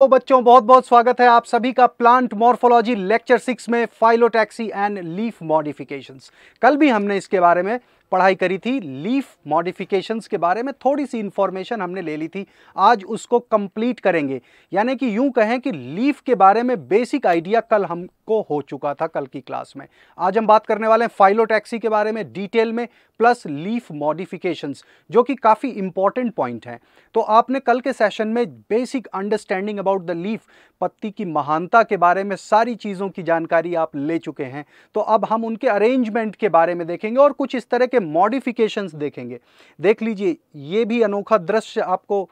तो बच्चों बहुत बहुत स्वागत है आप सभी का प्लांट मॉर्फोलॉजी लेक्चर सिक्स में फाइलोटैक्सी एंड लीफ मॉडिफिकेशंस कल भी हमने इसके बारे में पढ़ाई करी थी लीफ मॉडिफिकेशंस के बारे में थोड़ी सी इन्फॉर्मेशन हमने ले ली थी आज उसको कंप्लीट करेंगे यानी कि यूं कहें कि लीफ के बारे में बेसिक आइडिया कल हमको हो चुका था कल की क्लास में आज हम बात करने वाले हैं फाइलोटैक्सी के बारे में डिटेल में प्लस लीफ मॉडिफिकेशंस जो कि काफ़ी इंपॉर्टेंट पॉइंट हैं तो आपने कल के सेशन में basic understanding about the leaf पत्ती की महानता के बारे में सारी चीज़ों की जानकारी आप ले चुके हैं तो अब हम उनके अरेंजमेंट के बारे में देखेंगे और कुछ इस तरह के इसके मॉडिफिकेशंस देखेंगे देख लीजिए ये भी अनोखा दृश्य आपको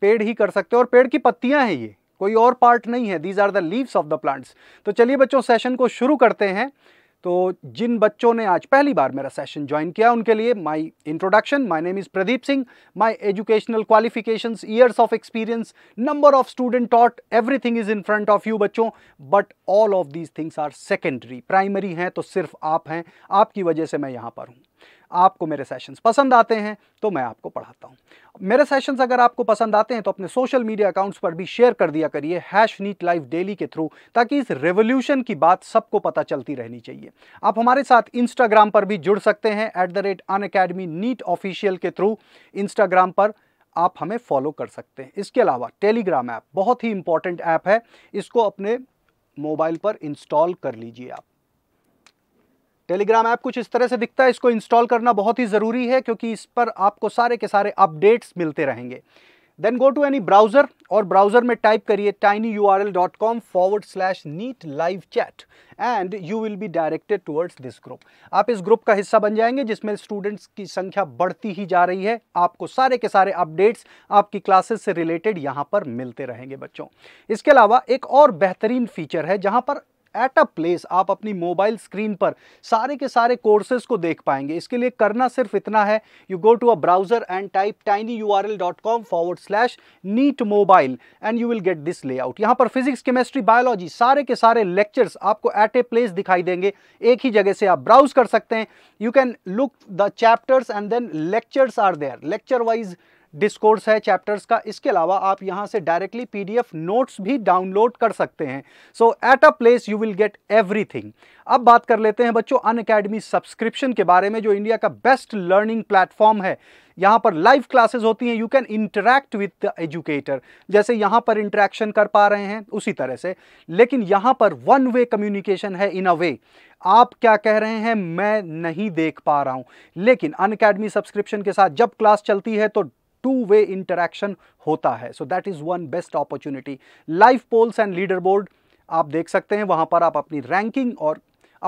पेड़ ही कर सकते हो और पेड़ की पत्तियां हैं ये कोई और पार्ट नहीं है these are the leaves of the plants तो चलिए बच्चों सेशन को शुरू करते हैं तो जिन बच्चों ने आज पहली बार मेरा सेशन ज्वाइन किया उनके लिए my introduction my name is Pradeep Singh my educational qualifications years of experience number of student taught everything is in front of you बच्चों but all of these things are secondary primary हैं तो सिर्फ आप हैं आपकी वजह से मैं यहाँ पर हूँ आपको मेरे सेशंस पसंद आते हैं तो मैं आपको पढ़ाता हूँ मेरे सेशंस अगर आपको पसंद आते हैं तो अपने सोशल मीडिया अकाउंट्स पर भी शेयर कर दिया करिए हैश नीट लाइव डेली के थ्रू ताकि इस रेवोल्यूशन की बात सबको पता चलती रहनी चाहिए आप हमारे साथ इंस्टाग्राम पर भी जुड़ सकते हैं at the rate Unacademy NEET official के थ्रू इंस्टाग्राम पर आप हमें फॉलो कर सकते हैं इसके अलावा टेलीग्राम ऐप बहुत ही इंपॉर्टेंट ऐप है इसको अपने मोबाइल पर इंस्टॉल कर लीजिए आप टेलीग्राम ऐप कुछ इस तरह से दिखता है इसको इंस्टॉल करना बहुत ही ज़रूरी है क्योंकि इस पर आपको सारे के सारे अपडेट्स मिलते रहेंगे then go to any browser और ब्राउज़र में टाइप करिए tiny U R L dot com forward slash NEET live chat and you will be directed towards this group आप इस ग्रुप का हिस्सा बन जाएंगे जिसमें स्टूडेंट्स की संख्या बढ़ती ही जा रही है आपको सारे के सारे अपडेट्स आपकी क्लासेस से रिलेटेड यहाँ पर मिलते रहेंगे बच्चों इसके अलावा एक और बेहतरीन फीचर है जहाँ पर एट अ प्लेस आप अपनी मोबाइल स्क्रीन पर सारे के सारे कोर्सेज को देख पाएंगे इसके लिए करना सिर्फ इतना है you go to a browser and type tiny U R L dot com forward slash NEET mobile and you will get this layout यहाँ पर फिजिक्स केमिस्ट्री बायोलॉजी सारे के सारे लेक्चर्स आपको एट ए प्लेस दिखाई देंगे एक ही जगह से आप ब्राउज कर सकते हैं you can look the chapters and then lectures are there lecture wise discourse है चैप्टर्स का इसके अलावा आप यहाँ से डायरेक्टली पीडीएफ नोट्स भी डाउनलोड कर सकते हैं so at a place you will get everything अब बात कर लेते हैं बच्चों अन अकेडमी सब्सक्रिप्शन के बारे में जो इंडिया का बेस्ट लर्निंग प्लेटफॉर्म है यहाँ पर लाइव क्लासेस होती हैं you can interact with the educator जैसे यहाँ पर इंटरेक्शन कर पा रहे हैं उसी तरह से लेकिन यहाँ पर वन वे कम्युनिकेशन है इन अ वे आप क्या कह रहे हैं मैं नहीं देख पा रहा हूँ लेकिन अन अकेडमी सब्सक्रिप्शन के साथ जब क्लास चलती है तो टू वे इंटरेक्शन होता है so that is one best opportunity life polls and leaderboard आप देख सकते हैं वहां पर आप अपनी रैंकिंग और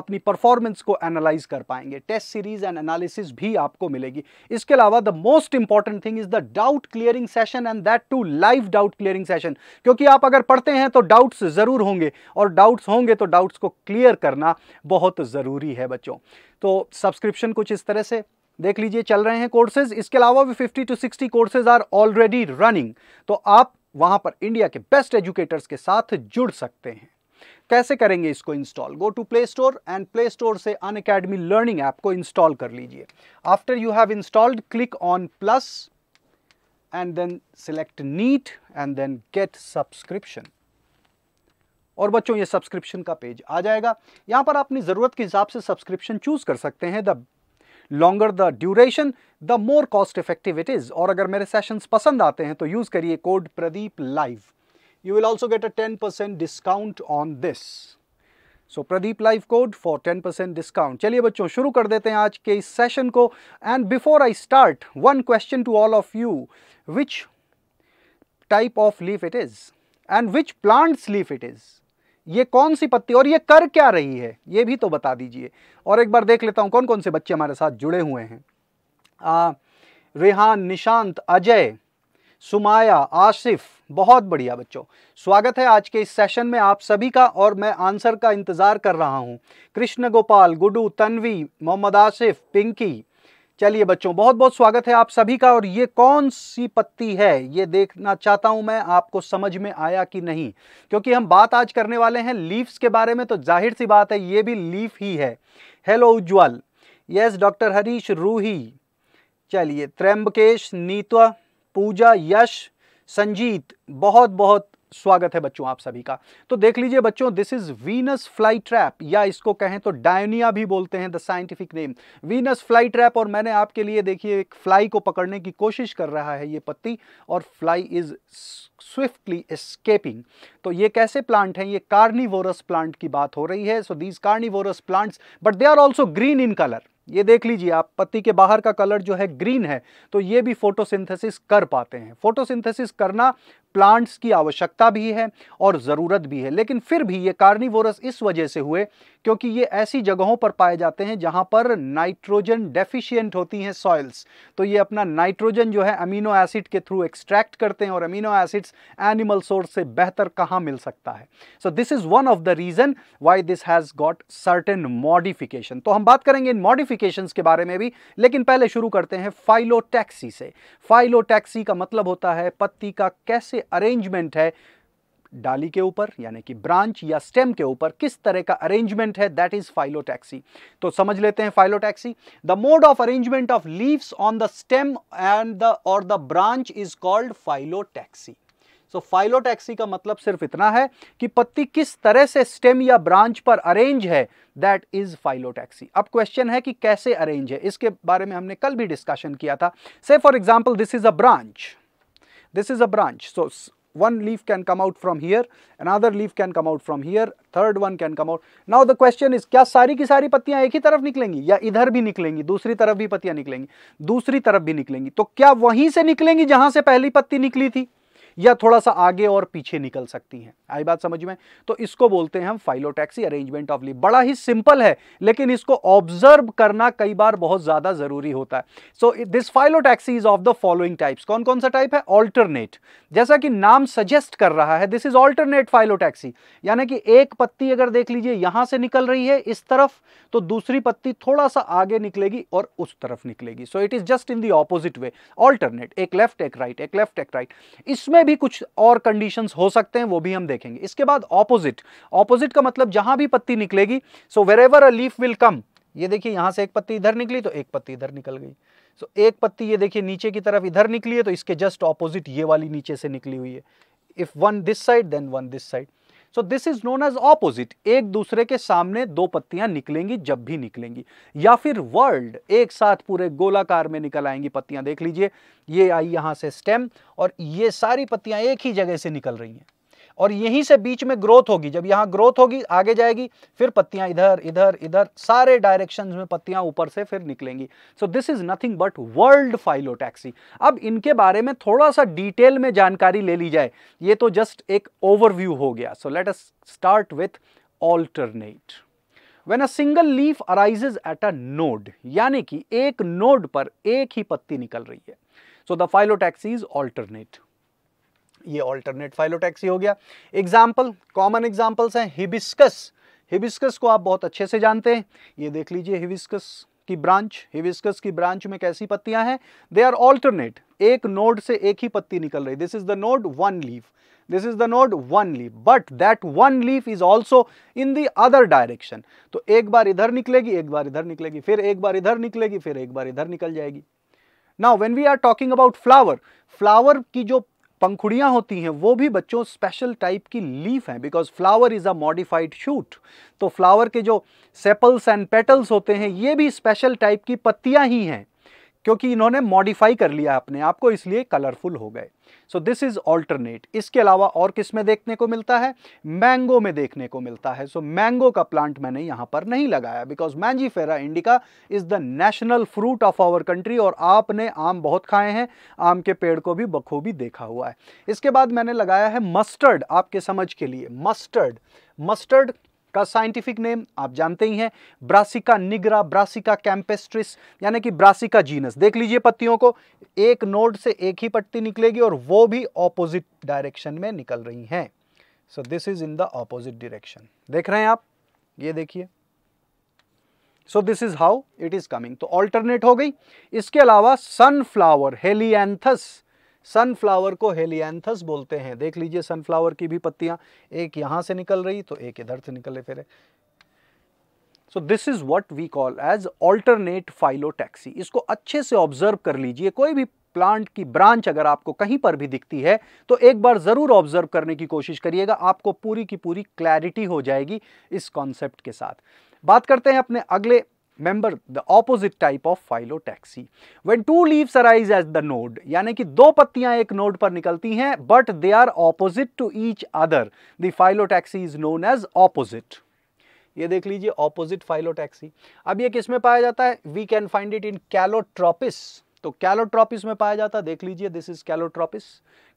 अपनी परफॉर्मेंस को एनालाइज कर पाएंगे टेस्ट सीरीज एंड एनालिसिस भी आपको मिलेगी इसके अलावा the most important thing is the doubt clearing session and that too live doubt clearing session क्योंकि आप अगर पढ़ते हैं तो डाउट्स ज़रूर होंगे और डाउट्स होंगे तो डाउट्स को क्लियर करना बहुत ज़रूरी है बच्चों तो सब्सक्रिप्शन कुछ इस तरह से देख लीजिए चल रहे हैं कोर्सेज इसके अलावा भी 50 to 60 courses are already running तो आप वहां पर इंडिया के बेस्ट एजुकेटर्स के साथ जुड़ सकते हैं कैसे करेंगे इसको install go to Play Store and Play Store से अन अकेडमी लर्निंग ऐप को इंस्टॉल कर लीजिए after you have installed click on plus and then select NEET and then get subscription और बच्चों ये सब्सक्रिप्शन का पेज आ जाएगा यहां पर अपनी ज़रूरत के हिसाब से सब्सक्रिप्शन चूज़ कर सकते हैं the longer the duration the more cost effective it is और अगर मेरे सेशन पसंद आते हैं तो यूज़ करिए code Pradeep live you will also get a 10% discount on this. Pradeep live code for ten percent discount चलिए बच्चों शुरू कर देते हैं आज के इस सेशन को and before I start one question to all of you which type of leaf it is and which plants leaf it is ये कौन सी पत्ती और ये कर क्या रही है ये भी तो बता दीजिए और एक बार देख लेता हूँ कौन कौन से बच्चे हमारे साथ जुड़े हुए हैं रेहान निशांत अजय सुमाया आसिफ बहुत बढ़िया बच्चों स्वागत है आज के इस सेशन में आप सभी का और मैं आंसर का इंतज़ार कर रहा हूँ कृष्ण गोपाल गुडू तन्वी मोहम्मद आसिफ पिंकी चलिए बच्चों बहुत बहुत स्वागत है आप सभी का और ये कौन सी पत्ती है ये देखना चाहता हूं मैं आपको समझ में आया कि नहीं क्योंकि हम बात आज करने वाले हैं लीव्स के बारे में तो जाहिर सी बात है ये भी लीफ ही है hello Ujjwal yes doctor Harish Ruhi चलिए त्रम्बकेश नीतवा पूजा यश संजीत बहुत बहुत स्वागत है बच्चों आप सभी का तो देख लीजिए बच्चों this is Venus flytrap या इसको कहें तो डायनिया भी बोलते हैं the scientific name Venus flytrap और मैंने आपके लिए देखिए एक फ्लाई को पकड़ने की कोशिश कर रहा है ये पत्ती और फ्लाई इज स्विफ्टली एस्केपिंग तो ये कैसे प्लांट हैं ये कार्निवोरस प्लांट की बात हो रही है so these carnivorous plants but they are also green in colour ये देख लीजिए आप पत्ती के बाहर का कलर जो है ग्रीन है तो ये भी फोटोसिंथेसिस कर पाते हैं फोटोसिंथेसिस करना प्लांट्स की आवश्यकता भी है और ज़रूरत भी है लेकिन फिर भी ये कार्निवोरस इस वजह से हुए क्योंकि ये ऐसी जगहों पर पाए जाते हैं जहां पर नाइट्रोजन डेफिशिएंट होती हैं सॉइल्स तो ये अपना नाइट्रोजन जो है अमीनो एसिड के थ्रू एक्सट्रैक्ट करते हैं और अमीनो एसिड्स एनिमल सोर्स से बेहतर कहाँ मिल सकता है so this is one of the reason why this has got certain modification तो हम बात करेंगे इन मॉडिफिकेशन के बारे में भी लेकिन पहले शुरू करते हैं फाइलोटैक्सी से फाइलोटैक्सी का मतलब होता है पत्ती का कैसे से अरेंजमेंट है डाली के ऊपर यानी कि ब्रांच या स्टेम के ऊपर किस तरह का अरेंजमेंट है दैट इज फाइलोटैक्सी तो समझ लेते हैं phyllotaxy the mode of arrangement of leaves on the stem and the और the branch is called phyllotaxy so phyllotaxy का मतलब सिर्फ इतना है कि पत्ती किस तरह से स्टेम या ब्रांच पर अरेंज है दैट इज फाइलोटैक्सी अब क्वेश्चन है कि कैसे अरेंज है इसके बारे में हमने कल भी डिस्कशन किया था से for example this is a branch This is a branch. So, one leaf can come out from here, another leaf can come out from here, third one can come out. Now the question is kya sari ki sari pattiyan ek hi taraf niklengi ya idhar bhi niklengi dusri taraf bhi pattiyan niklengi dusri taraf bhi niklengi to kya wahi se niklengi jahan se pehli patti nikli thi या थोड़ा सा आगे और पीछे निकल सकती हैं आई बात समझ में तो इसको बोलते हैं हम फाइलोटैक्सी अरेंजमेंट ऑफ लीव बड़ा ही सिंपल है लेकिन इसको ऑब्जर्व करना कई बार बहुत ज़्यादा ज़रूरी होता है so this phyllotaxy is of the following types कौन कौन सा टाइप है ऑल्टरनेट जैसा कि नाम सजेस्ट कर रहा है दिस इज ऑल्टरनेट फाइलोटैक्सी यानी कि एक पत्ती अगर देख लीजिए यहां से निकल रही है इस तरफ तो दूसरी पत्ती थोड़ा सा आगे निकलेगी और उस तरफ निकलेगी so it is just in the opposite way alternate एक लेफ्ट एक राइट एक लेफ्ट एक राइट इसमें भी कुछ और कंडीशन हो सकते हैं वो भी हम देखेंगे इसके बाद ऑपोजिट ऑपोजिट का मतलब जहां भी पत्ती निकलेगी so wherever a leaf will come ये देखिए यहां से एक पत्ती इधर निकली तो एक पत्ती इधर निकल गई सो so, एक पत्ती ये देखिए नीचे की तरफ इधर निकली है तो इसके जस्ट ऑपोजिट ये वाली नीचे से निकली हुई है if one this side then one this side so this is known as opposite एक दूसरे के सामने दो पत्तियां निकलेंगी जब भी निकलेंगी या फिर वर्ल्ड एक साथ पूरे गोलाकार में निकल आएंगी पत्तियां देख लीजिए ये आई यहां से स्टेम और ये सारी पत्तियां एक ही जगह से निकल रही हैं और यहीं से बीच में ग्रोथ होगी जब यहाँ ग्रोथ होगी आगे जाएगी फिर पत्तियां इधर इधर इधर सारे डायरेक्शन में पत्तियां ऊपर से फिर निकलेंगी so this is nothing but whorled phyllotaxy अब इनके बारे में थोड़ा सा डिटेल में जानकारी ले ली जाए ये तो जस्ट एक ओवरव्यू हो गया so let's start with alternate when a single leaf arises at a node यानी कि एक नोड पर एक ही पत्ती निकल रही है so the phyllotaxy is alternate ये ऑल्टरनेट फाइलोटैक्सी हो गया एग्जाम्पल कॉमन एग्जाम्पल्स हैं हिबिस्कस हिबिस्कस को आप बहुत अच्छे से जानते हैं ये देख लीजिए हिबिस्कस की ब्रांच हिबिस्कस की ब्रांच में कैसी पत्तियां हैं दे आर ऑल्टरनेट एक नोड से एक ही पत्ती निकल रही this is the node one leave this is the node one leaf but that one leaf is also in the other direction तो एक बार इधर निकलेगी एक बार इधर निकलेगी फिर एक बार इधर निकलेगी फिर एक बार इधर निकल जाएगी now when we are talking about flower flower की जो पंखुड़ियां होती हैं वो भी बच्चों स्पेशल टाइप की लीफ हैं because flower is a modified shoot तो फ्लावर के जो सेपल्स एंड पेटल्स होते हैं ये भी स्पेशल टाइप की पत्तियां ही हैं क्योंकि इन्होंने मॉडिफाई कर लिया अपने आप को इसलिए कलरफुल हो गए सो दिस इज़ ऑल्टरनेट इसके अलावा और किस में देखने को मिलता है मैंगो में देखने को मिलता है सो so, मैंगो का प्लांट मैंने यहां पर नहीं लगाया because mangifera indica is the national fruit of our country और आपने आम बहुत खाए हैं आम के पेड़ को भी बखूबी देखा हुआ है इसके बाद मैंने लगाया है मस्टर्ड आपके समझ के लिए मस्टर्ड मस्टर्ड का साइंटिफिक नेम आप जानते ही हैं ब्रासिका निग्रा ब्रासिका कैंपेस्ट्रिस यानी कि ब्रासिका जीनस देख लीजिए पत्तियों को एक नोड से एक ही पत्ती निकलेगी और वो भी ऑपोजिट डायरेक्शन में निकल रही हैं so this is in the opposite direction देख रहे हैं आप ये देखिए so this is how it is coming तो ऑल्टरनेट हो गई इसके अलावा सनफ्लावर हेलियंथस सनफ्लावर को हेलियंथस बोलते हैं देख लीजिए सनफ्लावर की भी पत्तियां एक यहां से निकल रही तो एक इधर से निकले फिर so this is what we call as alternate phyllotaxy इसको अच्छे से ऑब्जर्व कर लीजिए कोई भी प्लांट की ब्रांच अगर आपको कहीं पर भी दिखती है तो एक बार ज़रूर ऑब्जर्व करने की कोशिश करिएगा आपको पूरी की पूरी क्लैरिटी हो जाएगी इस कॉन्सेप्ट के साथ बात करते हैं अपने अगले member the opposite type of phyllotaxy when two leaves arise as the node यानी कि दो पत्तियां एक नोड पर निकलती हैं but they are opposite to each other the phyllotaxy is known as opposite ये देख लीजिए ऑपोजिट फाइलोटैक्सी अब ये किस में पाया जाता है we can find it in calotropis तो कैलोट्रॉपिस में पाया जाता देख लीजिए दिस इज कैलोट्रॉपिस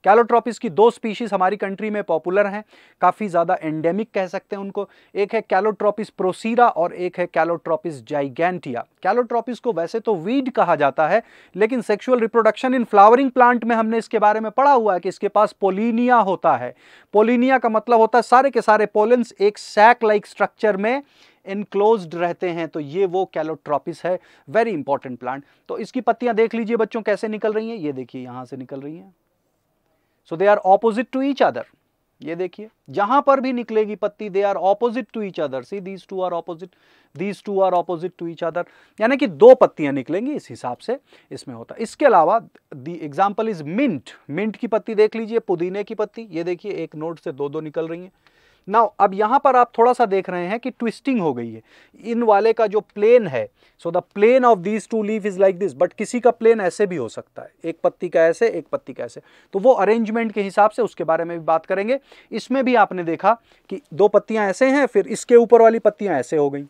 कैलोट्रॉपिस की दो स्पीशीज हमारी कंट्री में पॉपुलर हैं काफ़ी ज़्यादा एंडेमिक कह सकते हैं उनको एक है कैलोट्रॉपिस प्रोसीरा और एक है कैलोट्रॉपिस जाइगेंटिया कैलोट्रॉपिस को वैसे तो वीड कहा जाता है लेकिन sexual reproduction in flowering plant में हमने इसके बारे में पढ़ा हुआ है कि इसके पास पोलिनिया होता है पोलिनिया का मतलब होता है सारे के सारे पोलेंस एक सैक लाइक स्ट्रक्चर में इनक्लोज रहते हैं तो ये वो कैलोट्रॉपिस है वेरी इंपॉर्टेंट प्लांट तो इसकी पत्तियां देख लीजिए बच्चों कैसे निकल रही हैं ये देखिए यहां से निकल रही हैं so they are opposite to each other ये देखिए जहां पर भी निकलेगी पत्ती they are opposite to each other see these two are opposite these two are opposite to each other यानी कि दो पत्तियां निकलेंगी इस हिसाब से इसमें होता है इसके अलावा the example is mint mint की पत्ती देख लीजिए पुदीने की पत्ती ये देखिए एक नोट से दो दो निकल रही हैं ना अब यहाँ पर आप थोड़ा सा देख रहे हैं कि ट्विस्टिंग हो गई है इन वाले का जो प्लेन है so the plane of these two leave is like this but किसी का प्लेन ऐसे भी हो सकता है एक पत्ती का ऐसे एक पत्ती का ऐसे तो वो अरेंजमेंट के हिसाब से उसके बारे में भी बात करेंगे इसमें भी आपने देखा कि दो पत्तियाँ ऐसे हैं फिर इसके ऊपर वाली पत्तियाँ ऐसे हो गई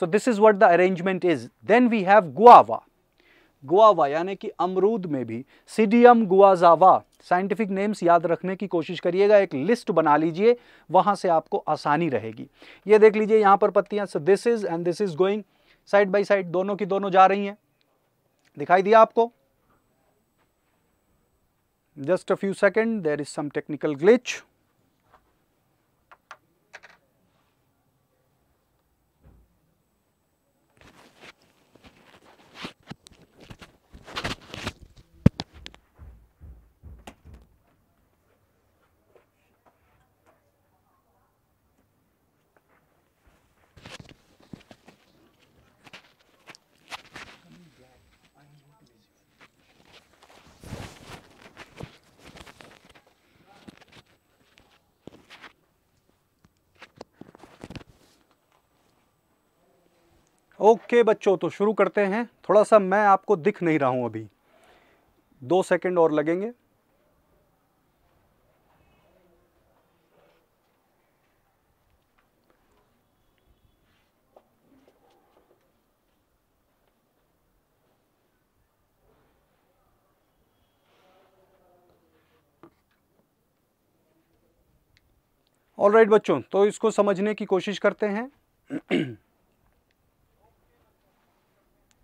so this is what the arrangement is then we have guava guava यानी कि अमरूद में भी सीडियम गुआजावा साइंटिफिक नेम्स याद रखने की कोशिश करिएगा एक लिस्ट बना लीजिए वहां से आपको आसानी रहेगी ये देख लीजिए यहां पर पत्तियां this is and this is going side by side दोनों की दोनों जा रही हैं दिखाई दिया आपको just a few second there is some technical glitch okay बच्चों तो शुरू करते हैं थोड़ा सा मैं आपको दिख नहीं रहा हूं अभी दो सेकंड और लगेंगे ऑल राइट right, बच्चों तो इसको समझने की कोशिश करते हैं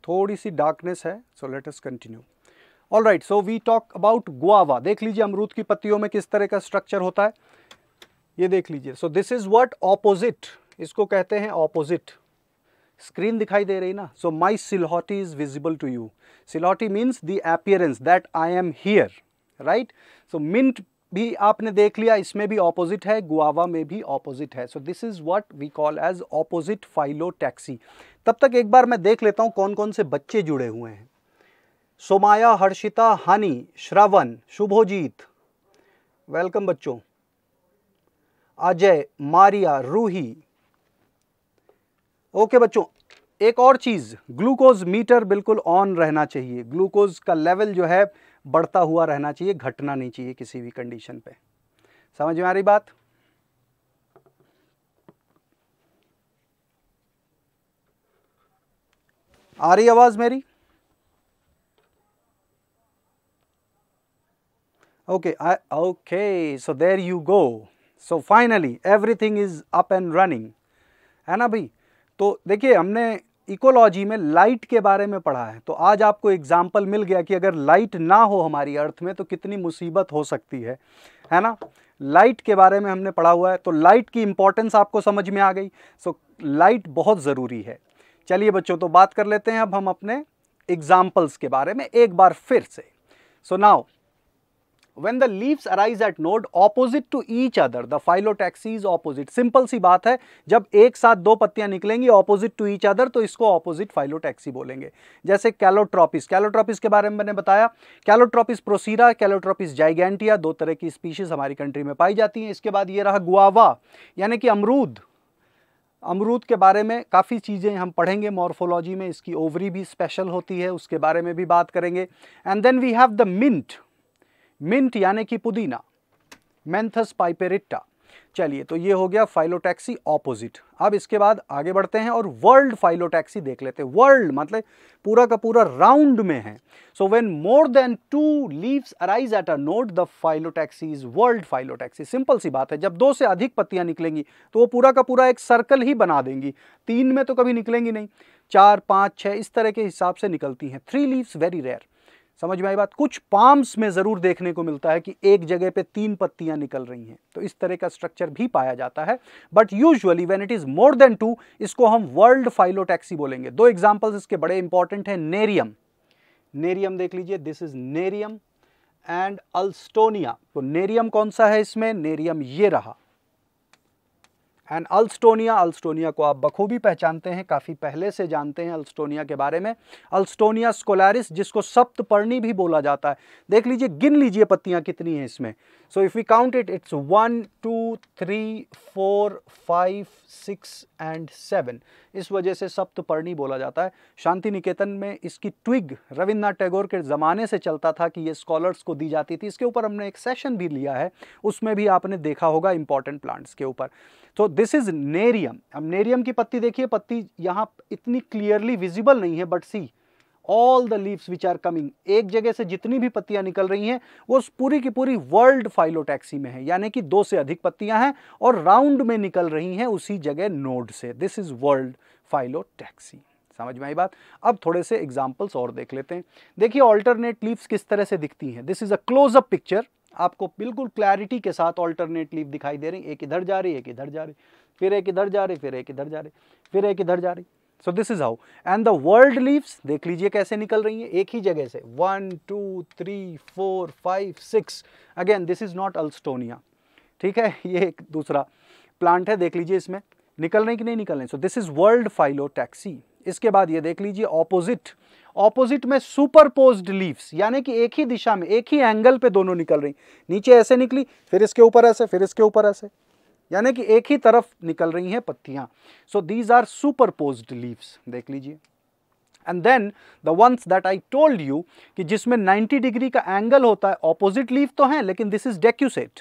थोड़ी सी डार्कनेस है so let us continue all right so we talk about guava देख लीजिए अमरूद की पत्तियों में किस तरह का स्ट्रक्चर होता है ये देख लीजिए so this is what opposite इसको कहते हैं ऑपोजिट स्क्रीन दिखाई दे रही ना so my silhouette is visible to you silhouette means the appearance that I am here right so mint भी आपने देख लिया इसमें भी ऑपोजिट है गुआवा में भी ऑपोजिट है so this is what we call as opposite phyllotaxy तब तक एक बार मैं देख लेता हूँ कौन कौन से बच्चे जुड़े हुए हैं सोमाया हर्षिता हानी श्रावण शुभोजीत वेलकम बच्चों अजय मारिया रूही ओके बच्चों एक और चीज़ ग्लूकोज मीटर बिल्कुल ऑन रहना चाहिए ग्लूकोज का लेवल जो है बढ़ता हुआ रहना चाहिए घटना नहीं चाहिए किसी भी कंडीशन पे समझ में आ रही बात आ रही आवाज़ मेरी okay okay so there you go so finally everything is up and running है ना भाई तो देखिए हमने इकोलॉजी में लाइट के बारे में पढ़ा है तो आज आपको एग्जाम्पल मिल गया कि अगर लाइट ना हो हमारी अर्थ में तो कितनी मुसीबत हो सकती है है ना लाइट के बारे में हमने पढ़ा हुआ है तो लाइट की इंपॉर्टेंस आपको समझ में आ गई सो लाइट बहुत ज़रूरी है चलिए बच्चों तो बात कर लेते हैं अब हम अपने एग्जाम्पल्स के बारे में एक बार फिर से so now when the leaves arise at node opposite to each other, the phyllotaxy is opposite. Simple सी बात है जब एक साथ दो पत्तियां निकलेंगी ऑपोजिट टू ईच अदर तो इसको ऑपोजिट फाइलोटैक्सी बोलेंगे जैसे कैलोट्रॉपिस कैलोट्रॉपिस के बारे में मैंने बताया कैलोट्रॉपिस प्रोसीरा कैलोट्रॉपिस जाइगेंटिया दो तरह की स्पीशीज हमारी कंट्री में पाई जाती है इसके बाद ये रहा गुआवा यानी कि अमरूद अमरूद के बारे में काफ़ी चीज़ें हम पढ़ेंगे मॉर्फोलॉजी में इसकी ओवरी भी स्पेशल होती है उसके बारे में भी बात करेंगे and then we have the mint mint यानी कि पुदीना मैंथस पाइपेरिट्टा चलिए तो ये हो गया फाइलोटैक्सी ऑपोजिट अब इसके बाद आगे बढ़ते हैं और वर्ल्ड फाइलोटैक्सी देख लेते हैं वर्ल्ड मतलब पूरा का पूरा राउंड में है so when more than two leaves arise at a node the phyllotaxy is whorled phyllotaxy simple सी बात है जब दो से अधिक पत्तियां निकलेंगी तो वो पूरा का पूरा एक सर्कल ही बना देंगी तीन में तो कभी निकलेंगी नहीं चार पाँच छः इस तरह के हिसाब से निकलती हैं थ्री लीव्स वेरी रेयर समझ में आई बात कुछ पाम्स में ज़रूर देखने को मिलता है कि एक जगह पे तीन पत्तियां निकल रही हैं तो इस तरह का स्ट्रक्चर भी पाया जाता है but usually when it is more than two इसको हम वर्ल्ड फाइलोटैक्सी बोलेंगे दो एग्जाम्पल्स इसके बड़े इंपॉर्टेंट हैं नेरियम नेरियम देख लीजिए this is nerium and alstonia तो नेरियम कौन सा है इसमें नेरियम ये रहा एंड अल्स्टोनिया अल्स्टोनिया को आप बखूबी पहचानते हैं काफ़ी पहले से जानते हैं अल्स्टोनिया के बारे में अल्स्टोनिया स्कोलारिस जिसको सप्तपर्णी भी बोला जाता है देख लीजिए गिन लीजिए पत्तियाँ कितनी हैं इसमें So if we count it, it's 1, 2, 3, 4, 5, 6 and 7. इस वजह से सप्तपर्णी बोला जाता है शांति निकेतन में इसकी ट्विग रविन्द्रनाथ टैगोर के ज़माने से चलता था कि ये स्कॉलर्स को दी जाती थी इसके ऊपर हमने एक सेशन भी लिया है उसमें भी आपने देखा होगा इंपॉर्टेंट प्लांट्स के ऊपर तो दिस इज़ नेरियम अब नेरियम की पत्ती देखिए पत्ती यहाँ इतनी क्लियरली विजिबल नहीं है but see all the leaves which are coming एक जगह से जितनी भी पत्तियां निकल रही हैं वो पूरी की पूरी वर्ल्ड फाइलोटैक्सी में है यानी कि दो से अधिक पत्तियां हैं और राउंड में निकल रही हैं उसी जगह नोड से दिस इज वर्ल्ड फाइलोटैक्सी समझ में आई बात अब थोड़े से एग्जाम्पल्स और देख लेते हैं देखिए ऑल्टरनेट लीव्स किस तरह से दिखती हैं this is a closeup picture आपको बिल्कुल क्लैरिटी के साथ ऑल्टरनेट लीव दिखाई दे रही एक इधर जा रही एक इधर जा रही फिर एक इधर जा रही फिर एक इधर जा रही फिर एक इधर जा रही so this is how and the whorled leaves देख लीजिए कैसे निकल रही है एक ही जगह से one two three four five six again this is not alstonia ठीक है ये एक दूसरा प्लांट है देख लीजिए इसमें निकल रहे कि नहीं निकल रहे so this is whorled phyllotaxy इसके बाद ये देख लीजिए ऑपोजिट ऑपोजिट में सुपरपोज्ड लीव्स यानी कि एक ही दिशा में एक ही एंगल पे दोनों निकल रही नीचे ऐसे निकली फिर इसके ऊपर ऐसे फिर इसके ऊपर ऐसे यानी कि एक ही तरफ निकल रही हैं पत्तियां so these are super leaves देख लीजिए and then the ones that I told you कि जिसमें 90 डिग्री का एंगल होता है ऑपोजिट लीव तो है लेकिन this is decussate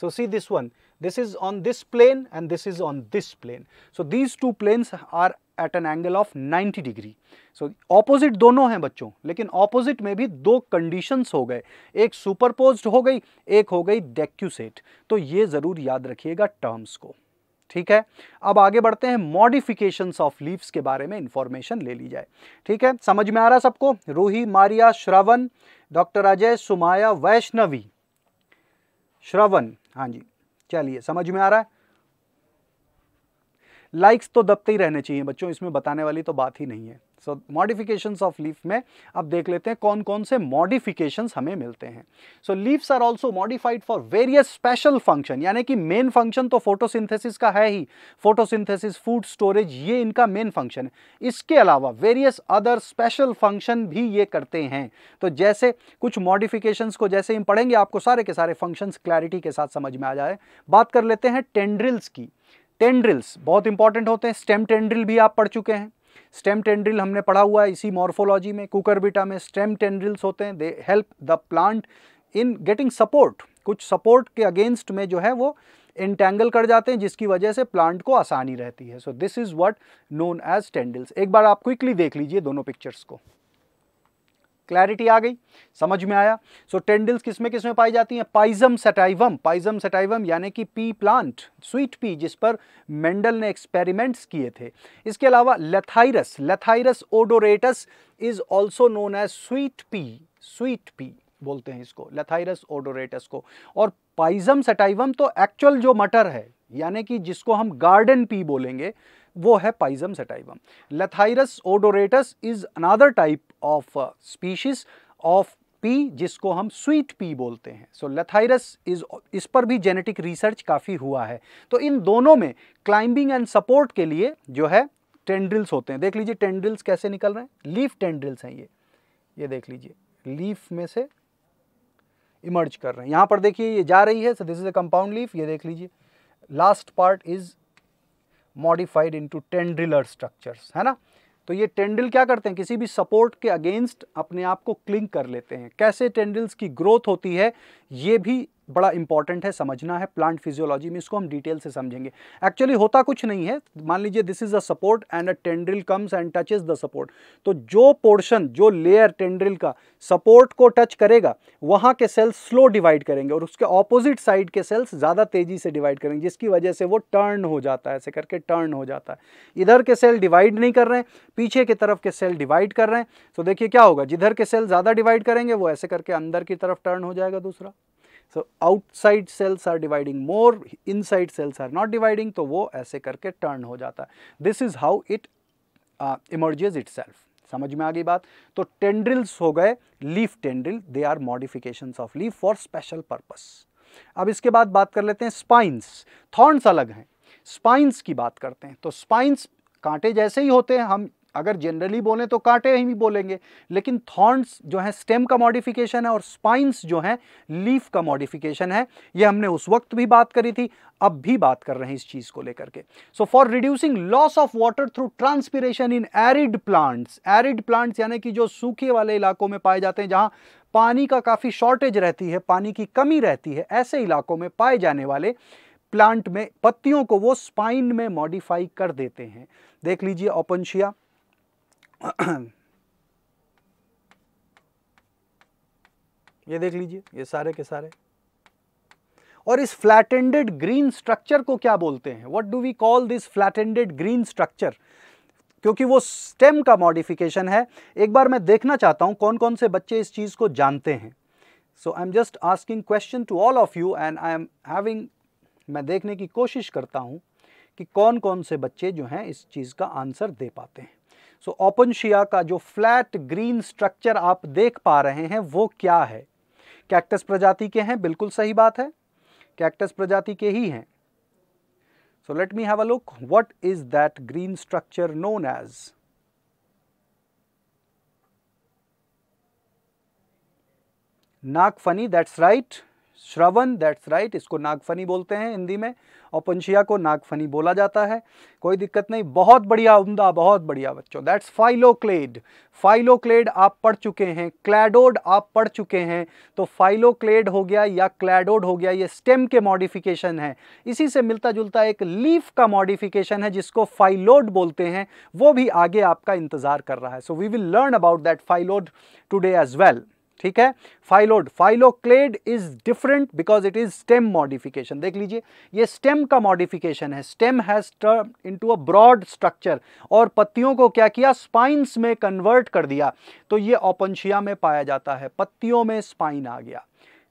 so see this one this is on this plane and this is on this plane so these two planes are at an angle of 90 degree so opposite दोनों हैं बच्चों लेकिन opposite में भी दो conditions हो गए एक सुपरपोज हो गई एक हो गई डेक्यूसेट तो ये ज़रूर याद रखिएगा टर्म्स को ठीक है अब आगे बढ़ते हैं मॉडिफिकेशंस ऑफ लीव्स के बारे में इंफॉर्मेशन ले ली जाए ठीक है समझ में आ रहा सबको रूही मारिया श्रवण डॉक्टर अजय सुमाया वैष्णवी श्रवण हाँ जी चलिए समझ में आ रहा है लाइक्स तो दबते ही रहने चाहिए बच्चों इसमें बताने वाली तो बात ही नहीं है सो मॉडिफिकेशंस ऑफ लीफ में अब देख लेते हैं कौन कौन से मॉडिफिकेशंस हमें मिलते हैं so leaves are also modified for various special function यानी कि मेन फंक्शन तो फोटोसिंथेसिस का है ही फोटोसिंथेसिस फूड स्टोरेज ये इनका मेन फंक्शन है इसके अलावा वेरियस अदर स्पेशल फंक्शन भी ये करते हैं तो जैसे कुछ मॉडिफिकेशन को जैसे हम पढ़ेंगे आपको सारे के सारे फंक्शन क्लैरिटी के साथ समझ में आ जाए बात कर लेते हैं टेंड्रिल्स की टेंड्रिल्स बहुत इंपॉर्टेंट होते हैं स्टेम टेंड्रिल भी आप पढ़ चुके हैं स्टेम टेंड्रिल हमने पढ़ा हुआ है इसी मॉर्फोलॉजी में कुकरबिटा में स्टेम टेंड्रिल्स होते हैं they help the plant in getting support कुछ सपोर्ट के अगेंस्ट में जो है वो इंटेंगल कर जाते हैं जिसकी वजह से प्लांट को आसानी रहती है so this is what known as tendrils एक बार आप क्विकली देख लीजिए दोनों पिक्चर्स को क्लैरिटी आ गई समझ में आया सो टेंडिल्स किस में किस में पाई जाती हैं पाइजम सेटाइवम पाइजम सेटाइवम यानी कि पी प्लांट स्वीट पी जिस पर मेंडल ने एक्सपेरिमेंट्स किए थे इसके अलावा lathyrus lathyrus odoratus is also known as sweet pea sweet pea बोलते हैं इसको लेथाइरस ओडोरेटस को और पाइजम सेटाइवम तो एक्चुअल जो मटर है यानी कि जिसको हम गार्डन पी बोलेंगे वो है pisum sativum lathyrus odoratus is another type of species of pea जिसको हम स्वीट पी बोलते हैं सो लेथाइरस इज इस पर भी जेनेटिक रिसर्च काफ़ी हुआ है तो इन दोनों में क्लाइंबिंग एंड सपोर्ट के लिए जो है टेंड्रिल्स होते हैं देख लीजिए टेंड्रिल्स कैसे निकल रहे हैं लीफ टेंड्रिल्स हैं ये ये देख लीजिए लीफ में से इमर्ज कर रहे हैं यहाँ पर देखिए ये जा रही है so this is a compound leaf ये देख लीजिए last part is modified into tendrillar structures है ना तो ये टेंडल क्या करते हैं किसी भी सपोर्ट के अगेंस्ट अपने आप को क्लिंग कर लेते हैं कैसे टेंडल्स की ग्रोथ होती है ये भी बड़ा इंपॉर्टेंट है समझना है प्लांट फिजियोलॉजी में इसको हम डिटेल से समझेंगे एक्चुअली होता कुछ नहीं है मान लीजिए this is a support and a tendril comes and touch is the support तो जो पोर्शन जो लेयर टेंड्रिल का सपोर्ट को टच करेगा वहाँ के सेल्स स्लो डिवाइड करेंगे और उसके ऑपोजिट साइड के सेल्स ज़्यादा तेज़ी से डिवाइड करेंगे जिसकी वजह से वो टर्न हो जाता है ऐसे करके टर्न हो जाता है इधर के सेल डिवाइड नहीं कर रहे हैं पीछे की तरफ के सेल डिवाइड कर रहे हैं तो देखिए क्या होगा जिधर के सेल ज़्यादा डिवाइड करेंगे वो ऐसे करके अंदर की तरफ टर्न हो जाएगा दूसरा so outside cells are dividing more inside cells are not dividing तो वो ऐसे करके टर्न हो जाता है this is how it emerges it समझ में आ गई बात तो टेंड्रिल्स हो गए leaf tendril they are modification of leaf for special purpose अब इसके बाद बात कर लेते हैं स्पाइंस थॉर्न्स अलग हैं स्पाइंस की बात करते हैं तो स्पाइंस कांटे जैसे ही होते हैं हम अगर जनरली बोलें तो कांटे ही भी बोलेंगे लेकिन थॉर्न्स जो है स्टेम का मॉडिफिकेशन है और स्पाइंस जो है लीफ का मॉडिफिकेशन है ये हमने उस वक्त भी बात करी थी अब भी बात कर रहे हैं इस चीज़ को लेकर के so for reducing loss of water through transpiration in arid plants arid plants यानी कि जो सूखे वाले इलाकों में पाए जाते हैं जहां पानी का काफ़ी शॉर्टेज रहती है पानी की कमी रहती है ऐसे इलाकों में पाए जाने वाले प्लांट में पत्तियों को वो स्पाइन में मॉडिफाई कर देते हैं देख लीजिए ओपनशिया ये देख लीजिए ये सारे के सारे और इस फ्लैटेंडेड ग्रीन स्ट्रक्चर को क्या बोलते हैं what do we call this flat ended green structure क्योंकि वो स्टेम का मॉडिफिकेशन है एक बार मैं देखना चाहता हूँ कौन कौन से बच्चे इस चीज़ को जानते हैं so I am just asking question to all of you and I am having मैं देखने की कोशिश करता हूँ कि कौन कौन से बच्चे जो हैं इस चीज़ का आंसर दे पाते हैं सो ओपनशिया का जो फ्लैट ग्रीन स्ट्रक्चर आप देख पा रहे हैं वो क्या है कैक्टस प्रजाति के हैं बिल्कुल सही बात है कैक्टस प्रजाति के ही हैं so let me have a look what is that green structure known as नाक फनी that's right Shravan that's right इसको नागफनी बोलते हैं हिंदी में और पंछिया को नागफनी बोला जाता है कोई दिक्कत नहीं बहुत बढ़िया उम्दा बहुत बढ़िया बच्चों दैट्स फाइलोक्लेड फाइलोक्लेड आप पढ़ चुके हैं क्लैडोड आप पढ़ चुके हैं तो फाइलोक्लेड हो गया या क्लैडोड हो गया ये स्टेम के मॉडिफिकेशन है इसी से मिलता जुलता एक लीफ का मॉडिफिकेशन है जिसको फाइलोड बोलते हैं वो भी आगे आपका इंतज़ार कर रहा है so we will learn about that phyllode today as well ठीक है phyllode phylloclade is different because it is stem modification देख लीजिए ये स्टेम का मॉडिफिकेशन है stem has turn into a broad structure और पत्तियों को क्या किया स्पाइंस में कन्वर्ट कर दिया तो ये ओपनशिया में पाया जाता है पत्तियों में स्पाइन आ गया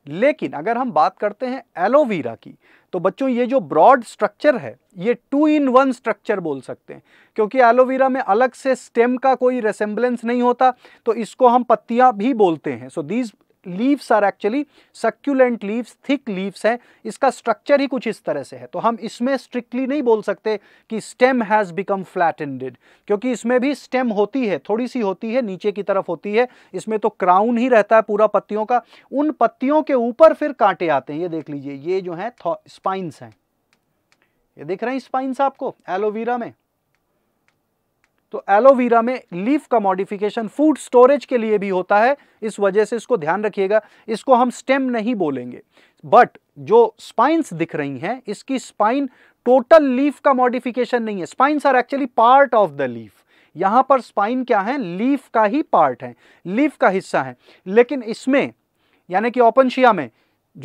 लेकिन अगर हम बात करते हैं एलोवेरा की तो बच्चों ये जो ब्रॉड स्ट्रक्चर है ये टू इन वन स्ट्रक्चर बोल सकते हैं क्योंकि एलोवेरा में अलग से स्टेम का कोई रेसेम्बलेंस नहीं होता तो इसको हम पत्तियां भी बोलते हैं so these leaves are actually succulent leaves thick leaves हैं इसका स्ट्रक्चर ही कुछ इस तरह से है तो हम इसमें स्ट्रिक्टली नहीं बोल सकते कि stem has become flat ended क्योंकि इसमें भी स्टेम होती है थोड़ी सी होती है नीचे की तरफ होती है इसमें तो क्राउन ही रहता है पूरा पत्तियों का उन पत्तियों के ऊपर फिर कांटे आते हैं ये देख लीजिए ये जो है स्पाइंस हैं ये देख रहे हैं स्पाइंस आपको एलोवेरा में तो एलोवेरा में लीफ का मॉडिफिकेशन फूड स्टोरेज के लिए भी होता है इस वजह से इसको ध्यान रखिएगा इसको हम स्टेम नहीं बोलेंगे बट जो स्पाइंस दिख रही हैं इसकी स्पाइन टोटल लीफ का मॉडिफिकेशन नहीं है spines are actually part of the leaf यहां पर स्पाइन क्या है लीफ का ही पार्ट है लीफ का हिस्सा है लेकिन इसमें यानी कि ओपनशिया में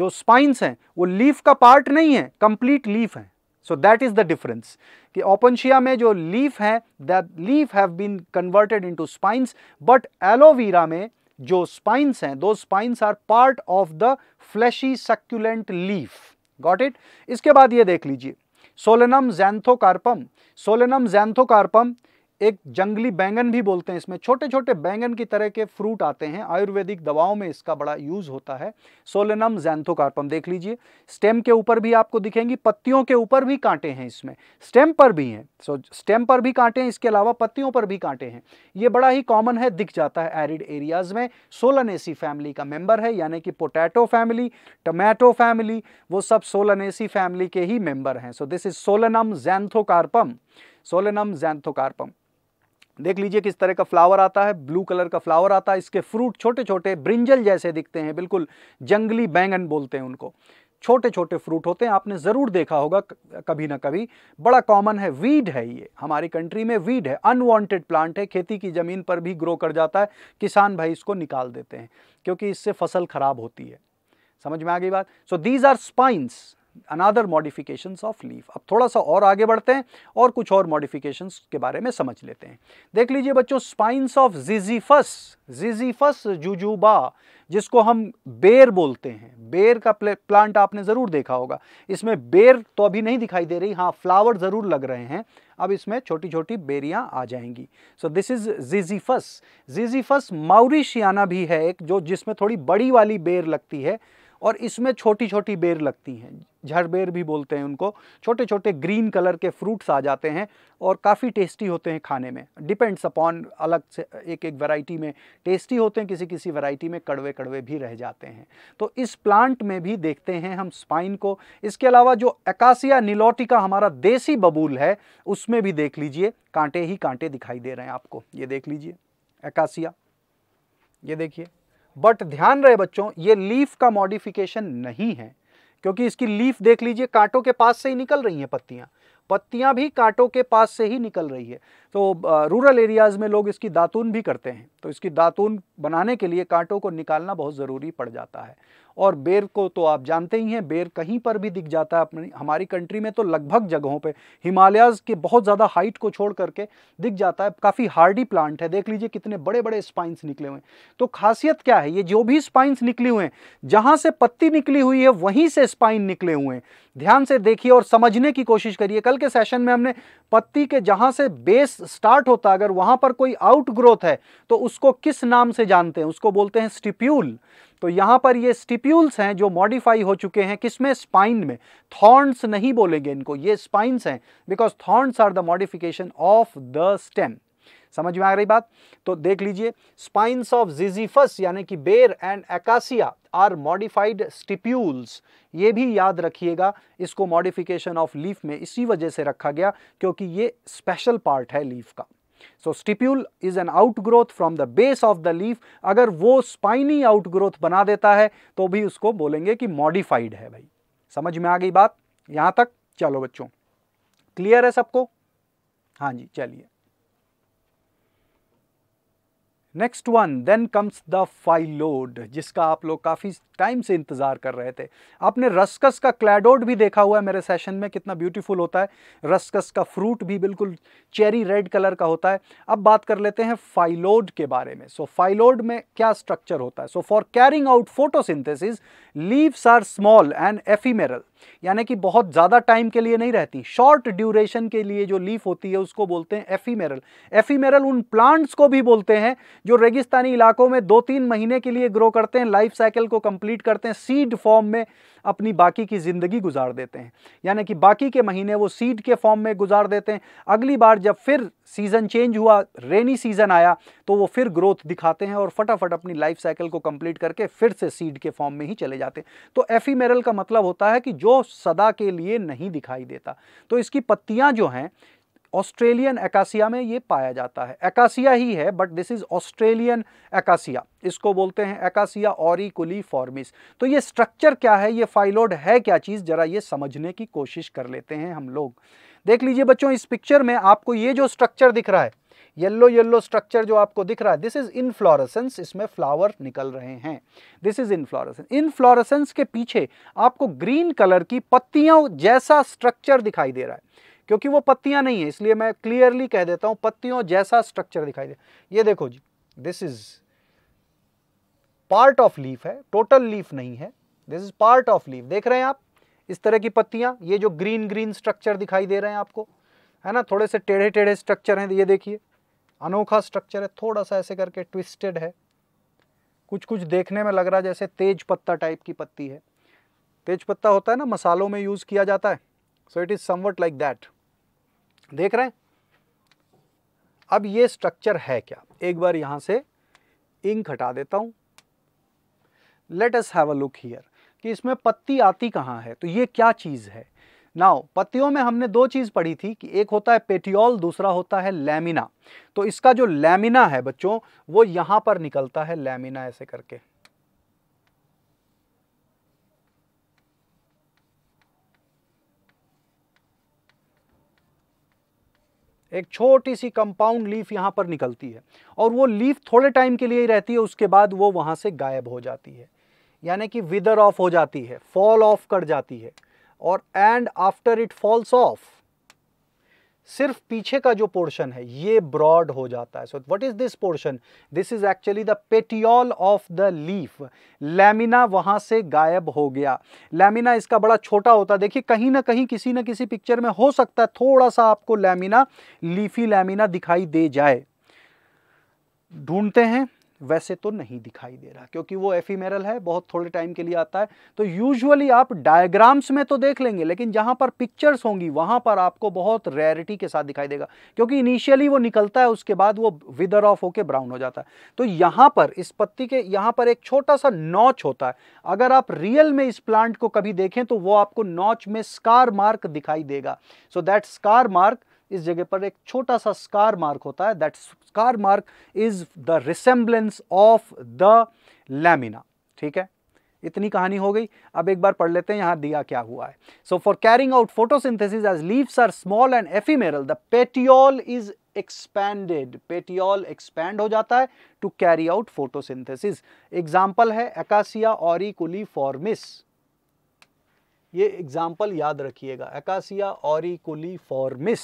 जो स्पाइंस हैं वो लीफ का पार्ट नहीं है कंप्लीट लीफ है so that is the difference कि ओपनशिया में जो लीफ है that leaf have been converted into spines but aloe vera में जो स्पाइंस हैं दो spines are part of the fleshy succulent leaf got it इसके बाद ये देख लीजिए सोलेनम जैंथोकार्पम सोलेनम जैंथोकार्पम एक जंगली बैंगन भी बोलते हैं इसमें छोटे छोटे बैंगन की तरह के फ्रूट आते हैं आयुर्वेदिक दवाओं में इसका बड़ा यूज होता है सोलेनम जैंथोकार्पम देख लीजिए स्टेम के ऊपर भी आपको दिखेंगी पत्तियों के ऊपर भी कांटे हैं इसमें स्टेम पर भी हैं सो स्टेम पर भी कांटे हैं इसके अलावा पत्तियों पर भी कांटे हैं ये बड़ा ही कॉमन है दिख जाता है एरिड एरियाज में सोलनेसी फैमिली का मेंबर है यानी कि पोटैटो फैमिली टमैटो फैमिली वो सब सोलनेसी फैमिली के ही मेंबर हैं so this is solanum xanthocarpum solanum xanthocarpum देख लीजिए किस तरह का फ्लावर आता है ब्लू कलर का फ्लावर आता है इसके फ्रूट छोटे छोटे ब्रिंजल जैसे दिखते हैं बिल्कुल जंगली बैंगन बोलते हैं उनको छोटे छोटे फ्रूट होते हैं आपने ज़रूर देखा होगा कभी ना कभी बड़ा कॉमन है वीड है ये हमारी कंट्री में वीड है अनवांटेड प्लांट है खेती की ज़मीन पर भी ग्रो कर जाता है किसान भाई इसको निकाल देते हैं क्योंकि इससे फसल ख़राब होती है समझ में आ गई बात so these are spines another modification of leaf अब थोड़ा सा और आगे बढ़ते हैं और कुछ और मॉडिफिकेशन के बारे में समझ लेते हैं देख लीजिए बच्चों स्पाइंस ऑफ जिजीफस जिजीफस जुजुबा जिसको हम बेर बोलते हैं बेर का प्लांट आपने ज़रूर देखा होगा इसमें बेर तो अभी नहीं दिखाई दे रही हाँ फ्लावर ज़रूर लग रहे हैं अब इसमें छोटी छोटी बेरियां आ जाएंगी सो दिस इज़ जिजीफस जिजीफस माउरिशियाना भी है एक जो जिसमें थोड़ी बड़ी वाली बेर लगती है और इसमें छोटी छोटी बेर लगती हैं झड़बेर भी बोलते हैं उनको छोटे छोटे ग्रीन कलर के फ्रूट्स आ जाते हैं और काफ़ी टेस्टी होते हैं खाने में डिपेंड्स अपॉन अलग से एक एक वैरायटी में टेस्टी होते हैं किसी किसी वैरायटी में कड़वे कड़वे भी रह जाते हैं तो इस प्लांट में भी देखते हैं हम स्पाइन को इसके अलावा जो एकासिया निलोटिका हमारा देसी बबूल है उसमें भी देख लीजिए कांटे ही कांटे दिखाई दे रहे हैं आपको ये देख लीजिए एकासिया ये देखिए बट ध्यान रहे बच्चों ये लीफ का मॉडिफिकेशन नहीं है क्योंकि इसकी लीफ देख लीजिए कांटों के पास से ही निकल रही हैं पत्तियां पत्तियां भी कांटों के पास से ही निकल रही है तो रूरल एरियाज़ में लोग इसकी दातून भी करते हैं तो इसकी दातून बनाने के लिए कांटों को निकालना बहुत ज़रूरी पड़ जाता है और बेर को तो आप जानते ही हैं बेर कहीं पर भी दिख जाता है अपनी हमारी कंट्री में तो लगभग जगहों पे हिमालयाज़ के बहुत ज़्यादा हाइट को छोड़ करके दिख जाता है काफ़ी हार्डी प्लांट है देख लीजिए कितने बड़े बड़े स्पाइंस निकले हुए हैं तो खासियत क्या है ये जो भी स्पाइंस निकले हुए हैं जहाँ से पत्ती निकली हुई है वहीं से स्पाइन निकले हुए हैं ध्यान से देखिए और समझने की कोशिश करिए कल के सेशन में हमने पत्ती के जहाँ से बेस स्टार्ट होता है अगर वहां पर कोई आउट ग्रोथ है तो उसको किस नाम से जानते हैं उसको बोलते हैं स्टिप्यूल तो यहां पर ये स्टिप्यूल्स हैं जो मॉडिफाई हो चुके हैं किसमें स्पाइन में थॉर्न्स नहीं बोलेंगे इनको ये स्पाइन्स हैं because thorns are the modification of the stem समझ में आ रही बात तो देख लीजिए स्पाइंस ऑफ जिजीफस यानी कि बेर and acacia are modified stipules ये भी याद रखिएगा इसको मॉडिफिकेशन ऑफ लीफ में इसी वजह से रखा गया क्योंकि ये स्पेशल पार्ट है लीफ का so stipule is an outgrowth from the base of the leaf अगर वो स्पाइनी आउटग्रोथ बना देता है तो भी उसको बोलेंगे कि मॉडिफाइड है भाई समझ में आ गई बात यहां तक चलो बच्चों क्लियर है सबको हाँ जी चलिए next one then comes the phyllode जिसका आप लोग काफ़ी टाइम से इंतज़ार कर रहे थे आपने रस्कस का क्लैडोड भी देखा हुआ है मेरे सेशन में कितना ब्यूटीफुल होता है रस्कस का फ्रूट भी बिल्कुल चेरी रेड कलर का होता है अब बात कर लेते हैं फाइलोड के बारे में सो so, फाइलोड में क्या स्ट्रक्चर होता है so for carrying out photosynthesis leaves are small and ephemeral यानी कि बहुत ज़्यादा टाइम के लिए नहीं रहती शॉर्ट ड्यूरेशन के लिए जो लीफ होती है उसको बोलते हैं एफीमेरल एफीमेरल उन प्लांट्स को भी बोलते हैं जो रेगिस्तानी इलाकों में दो तीन महीने के लिए ग्रो करते हैं लाइफ साइकिल को कंप्लीट करते हैं सीड फॉर्म में अपनी बाकी की ज़िंदगी गुजार देते हैं यानी कि बाकी के महीने वो सीड के फॉर्म में गुजार देते हैं अगली बार जब फिर सीज़न चेंज हुआ रेनी सीज़न आया तो वो फिर ग्रोथ दिखाते हैं और फटाफट अपनी लाइफ साइकिल को कंप्लीट करके फिर से सीड के फॉर्म में ही चले जाते तो एफीमेरल का मतलब होता है कि जो सदा के लिए नहीं दिखाई देता तो इसकी पत्तियां जो हैं ऑस्ट्रेलियन एकासिया में ये पाया जाता है एकासिया ही है but this is Australian acacia इसको बोलते हैं एकासिया ऑरिकुली फॉर्मिस तो ये स्ट्रक्चर क्या है ये फाइलोड है क्या चीज़ ज़रा ये समझने की कोशिश कर लेते हैं हम लोग देख लीजिए बच्चों इस पिक्चर में आपको ये जो स्ट्रक्चर दिख रहा है येल्लो येल्लो स्ट्रक्चर जो आपको दिख रहा है दिस इज इनफ्लोरेसेंस इसमें फ्लावर निकल रहे हैं दिस इज इनफ्लोरेसेंस इनफ्लोरेसेंस के पीछे आपको ग्रीन कलर की पत्तियों जैसा स्ट्रक्चर दिखाई दे रहा है क्योंकि वो पत्तियां नहीं है इसलिए मैं क्लियरली कह देता हूं पत्तियों जैसा स्ट्रक्चर दिखाई दे ये देखो जी this is part of leaf है टोटल लीफ नहीं है this is part of leaf देख रहे हैं आप इस तरह की पत्तियां ये जो ग्रीन ग्रीन स्ट्रक्चर दिखाई दे रहे हैं आपको है ना थोड़े से टेढ़े टेढ़े स्ट्रक्चर हैं ये देखिए अनोखा स्ट्रक्चर है थोड़ा सा ऐसे करके ट्विस्टेड है कुछ कुछ देखने में लग रहा है जैसे तेज पत्ता टाइप की पत्ती है तेज पत्ता होता है ना मसालों में यूज़ किया जाता है so it is something like that देख रहे हैं अब ये स्ट्रक्चर है क्या एक बार यहां से इंक हटा देता हूं let's have a look here कि इसमें पत्ती आती कहाँ है तो ये क्या चीज़ है नाउ पत्तियों में हमने दो चीज़ पढ़ी थी कि एक होता है पेटियोल दूसरा होता है लेमिना तो इसका जो लेमिना है बच्चों वो यहाँ पर निकलता है लेमिना ऐसे करके एक छोटी सी कंपाउंड लीफ यहां पर निकलती है और वो लीफ थोड़े टाइम के लिए ही रहती है उसके बाद वो वहां से गायब हो जाती है यानी कि विदर ऑफ हो जाती है फॉल ऑफ कर जाती है और and after it falls off सिर्फ पीछे का जो पोर्शन है ये ब्रॉड हो जाता है so what is this portion this is actually the petiole of the leaf lamina वहां से गायब हो गया लैमिना इसका बड़ा छोटा होता है देखिए कहीं ना कहीं किसी ना किसी पिक्चर में हो सकता है थोड़ा सा आपको लैमिना लीफी लैमिना दिखाई दे जाए ढूंढते हैं वैसे तो नहीं दिखाई दे रहा क्योंकि वो एफीमेरल है बहुत थोड़े टाइम के लिए आता है तो यूजुअली आप डायग्राम्स में तो देख लेंगे लेकिन जहां पर पिक्चर्स होंगी वहां पर आपको बहुत रेयरिटी के साथ दिखाई देगा क्योंकि इनिशियली वो निकलता है उसके बाद वो विदर ऑफ होकर ब्राउन हो जाता है तो यहां पर इस पत्ती के यहां पर एक छोटा सा नॉच होता है अगर आप रियल में इस प्लांट को कभी देखें तो वो आपको नॉच में स्कार मार्क दिखाई देगा सो दैट स्कार मार्क इस जगह पर एक छोटा सा स्कार मार्क होता है that scar mark is the resemblance of the lamina ठीक है इतनी कहानी हो गई अब एक बार पढ़ लेते हैं यहां दिया क्या हुआ है so for carrying out photosynthesis as leaves are small and ephemeral the petiole is expanded petiole expand हो जाता है to carry out photosynthesis example है एकासिया ऑरिकुली फॉर्मिस ये एग्जाम्पल याद रखिएगा एकासिया ऑरिकुली फॉर्मिस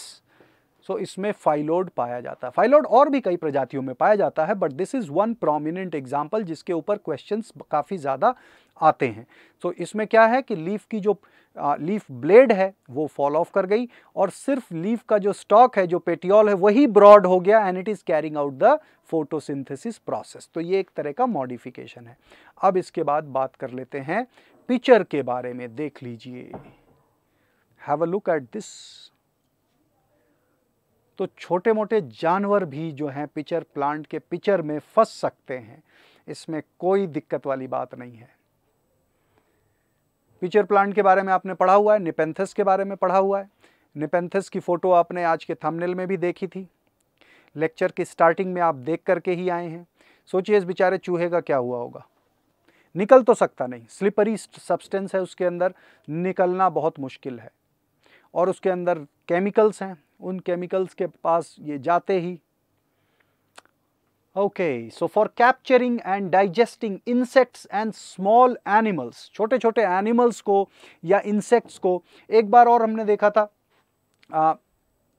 सो so, इसमें फाइलोड पाया जाता है फाइलोड और भी कई प्रजातियों में पाया जाता है but this is one prominent example जिसके ऊपर क्वेश्चन काफ़ी ज़्यादा आते हैं सो so, इसमें क्या है कि लीफ की जो लीफ ब्लेड है वो फॉल ऑफ कर गई और सिर्फ लीफ का जो स्टॉक है जो पेटियोल है वही ब्रॉड हो गया and it is carrying out the photosynthesis process तो ये एक तरह का मॉडिफिकेशन है अब इसके बाद बात कर लेते हैं पिचर के बारे में देख लीजिए have a look at this तो छोटे मोटे जानवर भी जो हैं पिचर प्लांट के पिचर में फंस सकते हैं इसमें कोई दिक्कत वाली बात नहीं है पिचर प्लांट के बारे में आपने पढ़ा हुआ है निपेंथस के बारे में पढ़ा हुआ है निपेंथस की फ़ोटो आपने आज के थंबनेल में भी देखी थी लेक्चर की स्टार्टिंग में आप देख करके ही आए हैं सोचिए इस बेचारे चूहे का क्या हुआ होगा निकल तो सकता नहीं स्लिपरी सब्सटेंस है उसके अंदर निकलना बहुत मुश्किल है और उसके अंदर केमिकल्स हैं उन केमिकल्स के पास ये जाते ही okay so for capturing and digesting insects and small animals छोटे छोटे एनिमल्स को या इंसेक्ट्स को एक बार और हमने देखा था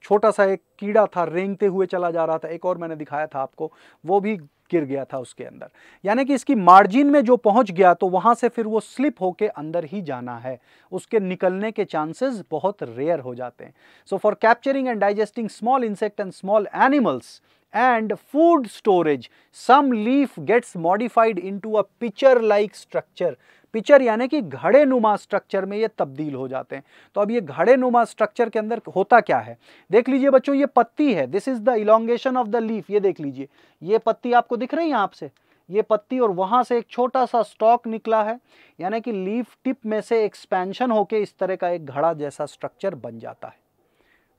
छोटा सा एक कीड़ा था रेंगते हुए चला जा रहा था एक और मैंने दिखाया था आपको वो भी गिर गया था उसके अंदर यानी कि इसकी मार्जिन में जो पहुंच गया तो वहां से फिर वो स्लिप होके अंदर ही जाना है उसके निकलने के चांसेस बहुत रेयर हो जाते हैं so for capturing and digesting small insect and small animals and food storage some leaf gets modified into a picture like structure pitcher यानी कि घड़े नुमा स्ट्रक्चर में ये तब्दील हो जाते हैं तो अब ये घड़े नुमा स्ट्रक्चर के अंदर होता क्या है देख लीजिए बच्चों ये पत्ती है this is the elongation of the leaf ये देख लीजिए ये पत्ती आपको दिख रही है आपसे ये पत्ती और वहां से एक छोटा सा स्टॉक निकला है यानी कि लीफ टिप में से एक्सपेंशन होके इस तरह का एक घड़ा जैसा स्ट्रक्चर बन जाता है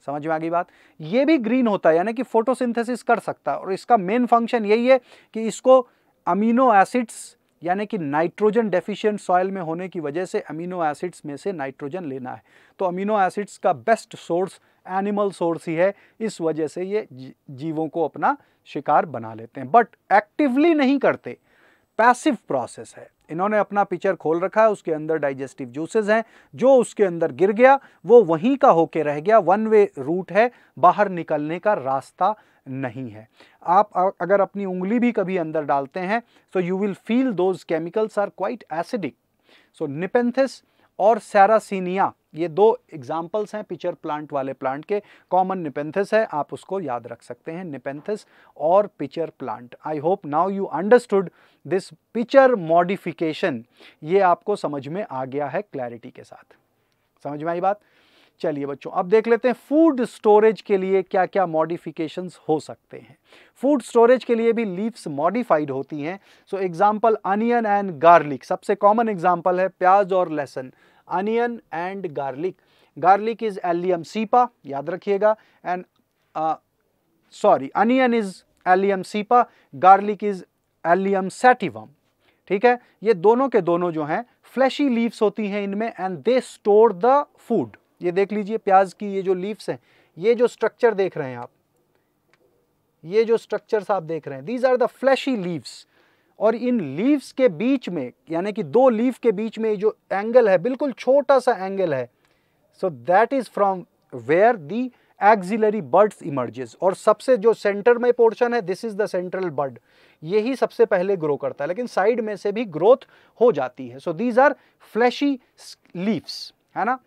समझ में आ गई बात ये भी ग्रीन होता है यानी कि फोटोसिंथेसिस कर सकता है और इसका मेन फंक्शन यही है कि इसको अमीनो एसिड्स यानी कि नाइट्रोजन डेफिशिएंट सॉयल में होने की वजह से अमीनो एसिड्स में से नाइट्रोजन लेना है तो अमीनो एसिड्स का बेस्ट सोर्स एनिमल सोर्स ही है इस वजह से ये जीवों को अपना शिकार बना लेते हैं बट एक्टिवली नहीं करते पैसिव प्रोसेस है इन्होंने अपना पिचर खोल रखा है उसके अंदर डाइजेस्टिव जूसेस हैं जो उसके अंदर गिर गया वो वहीं का होके रह गया वन वे रूट है बाहर निकलने का रास्ता नहीं है आप अगर अपनी उंगली भी कभी अंदर डालते हैं so you will feel those chemicals are quite acidic so nepenthes और सैरासिनिया ये दो एग्जाम्पल्स हैं पिचर प्लांट वाले प्लांट के कॉमन निपेंथिस है आप उसको याद रख सकते हैं निपेंथिस और pitcher plant I hope now you understood this pitcher modification ये आपको समझ में आ गया है क्लैरिटी के साथ समझ में आई बात चलिए बच्चों अब देख लेते हैं फूड स्टोरेज के लिए क्या क्या मॉडिफिकेशंस हो सकते हैं फूड स्टोरेज के लिए भी लीव्स मॉडिफाइड होती हैं so example onion and garlic सबसे कॉमन एग्जांपल है प्याज और लहसुन onion and garlic garlic is allium cepa याद रखिएगा and sorry onion is allium cepa garlic is allium sativum ठीक है ये दोनों के दोनों जो हैं फ्लैशी लीव्स होती हैं इनमें and they store the food ये देख लीजिए प्याज की ये जो लीव्स हैं ये जो स्ट्रक्चर देख रहे हैं आप ये जो स्ट्रक्चर्स आप देख रहे हैं these are the fleshy leaves और इन लीव्स के बीच में यानी कि दो लीव के बीच में जो एंगल है बिल्कुल छोटा सा एंगल है so that is from where the axillary buds emerges और सबसे जो सेंटर में पोर्शन है this is the central bud यही सबसे पहले ग्रो करता है लेकिन साइड में से भी ग्रोथ हो जाती है so these are fleshy leaves है ना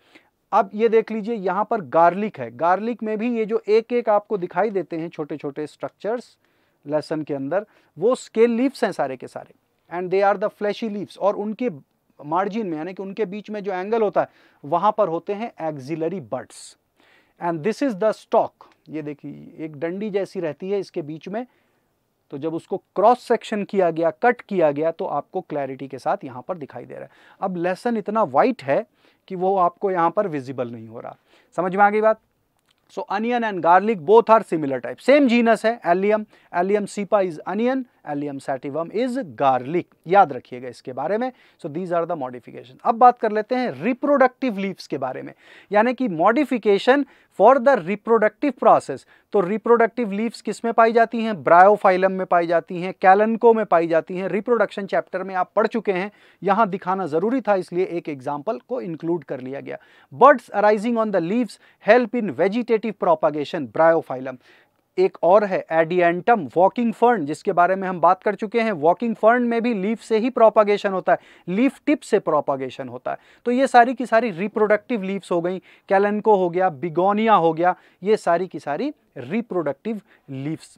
अब ये देख लीजिए यहाँ पर गार्लिक है गार्लिक में भी ये जो एक एक आपको दिखाई देते हैं छोटे छोटे स्ट्रक्चर्स लेसन के अंदर वो स्केल लीव्स हैं सारे के सारे and they are the fleshy leaves और उनके मार्जिन में यानी कि उनके बीच में जो एंगल होता है वहां पर होते हैं axillary buds and this is the stalk ये देखिए एक डंडी जैसी रहती है इसके बीच में तो जब उसको क्रॉस सेक्शन किया गया कट किया गया तो आपको क्लैरिटी के साथ यहाँ पर दिखाई दे रहा है अब लेसन इतना वाइट है कि वो आपको यहाँ पर विजिबल नहीं हो रहा समझ में आ गई बात So onion and garlic both are similar type. Same genus है Allium. Allium cepa is onion. Allium sativum is garlic. याद रखिएगा इसके बारे में. So these are the modification. अब बात कर लेते हैं reproductive leaves के बारे में. यानी कि modification for the reproductive process. तो reproductive leaves किस में पाई जाती हैं? Bryophyllum में पाई जाती हैं. Calanco में पाई जाती हैं. Reproduction chapter में आप पढ़ चुके हैं. यहाँ दिखाना ज़रूरी था इसलिए एक एग्जाम्पल को इंक्लूड कर लिया गया. Buds arising on the leaves help in vegetative vegetative propagation bryophyllum एक और है एडियंटम वॉकिंग फर्न जिसके बारे में हम बात कर चुके हैं वॉकिंग फर्न में भी लीफ से ही प्रोपागेशन होता है लीफ टिप से प्रोपागेशन होता है तो ये सारी की सारी रिप्रोडक्टिव लीव्स हो गई कैलनको हो गया बिगोनिया हो गया ये सारी की सारी रिप्रोडक्टिव लीव्स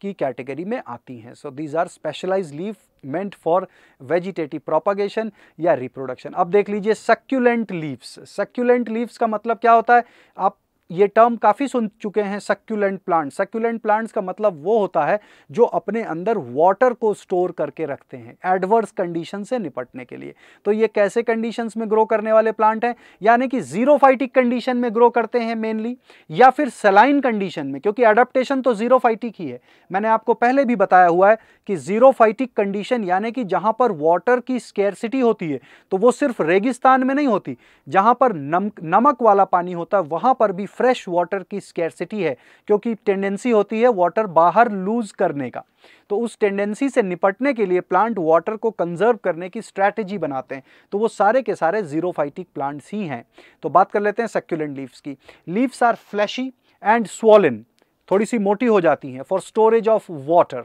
की कैटेगरी में आती हैं so these are specialize leave meant for vegetative propagation या रिप्रोडक्शन अब देख लीजिए सक्यूलेंट लीव्स सक्यूलेंट लीव्स का मतलब क्या होता है आप ये टर्म काफ़ी सुन चुके हैं सक्यूलेंट प्लांट सक्यूलेंट प्लांट्स का मतलब वो होता है जो अपने अंदर वाटर को स्टोर करके रखते हैं एडवर्स कंडीशन से निपटने के लिए तो ये कैसे कंडीशंस में ग्रो करने वाले प्लांट हैं यानी कि जीरो फाइटिक कंडीशन में ग्रो करते हैं मेनली या फिर सलाइन कंडीशन में क्योंकि एडप्टेशन तो जीरो फाइटिक ही है मैंने आपको पहले भी बताया हुआ है कि जीरो फाइटिक कंडीशन यानी कि जहाँ पर वाटर की स्केरसिटी होती है तो वो सिर्फ रेगिस्तान में नहीं होती जहाँ पर नम नमक वाला पानी होता है वहाँ पर भी फ्रेश वाटर की स्केरसिटी है क्योंकि टेंडेंसी होती है वाटर बाहर लूज करने का तो उस टेंडेंसी से निपटने के लिए प्लांट वाटर को कंजर्व करने की स्ट्रैटेजी बनाते हैं तो वो सारे के सारे जीरोफाइटिक प्लांट्स ही हैं तो बात कर लेते हैं सक्यूलेंट लीव्स की leaves are fleshy and swollen थोड़ी सी मोटी हो जाती हैं for storage of water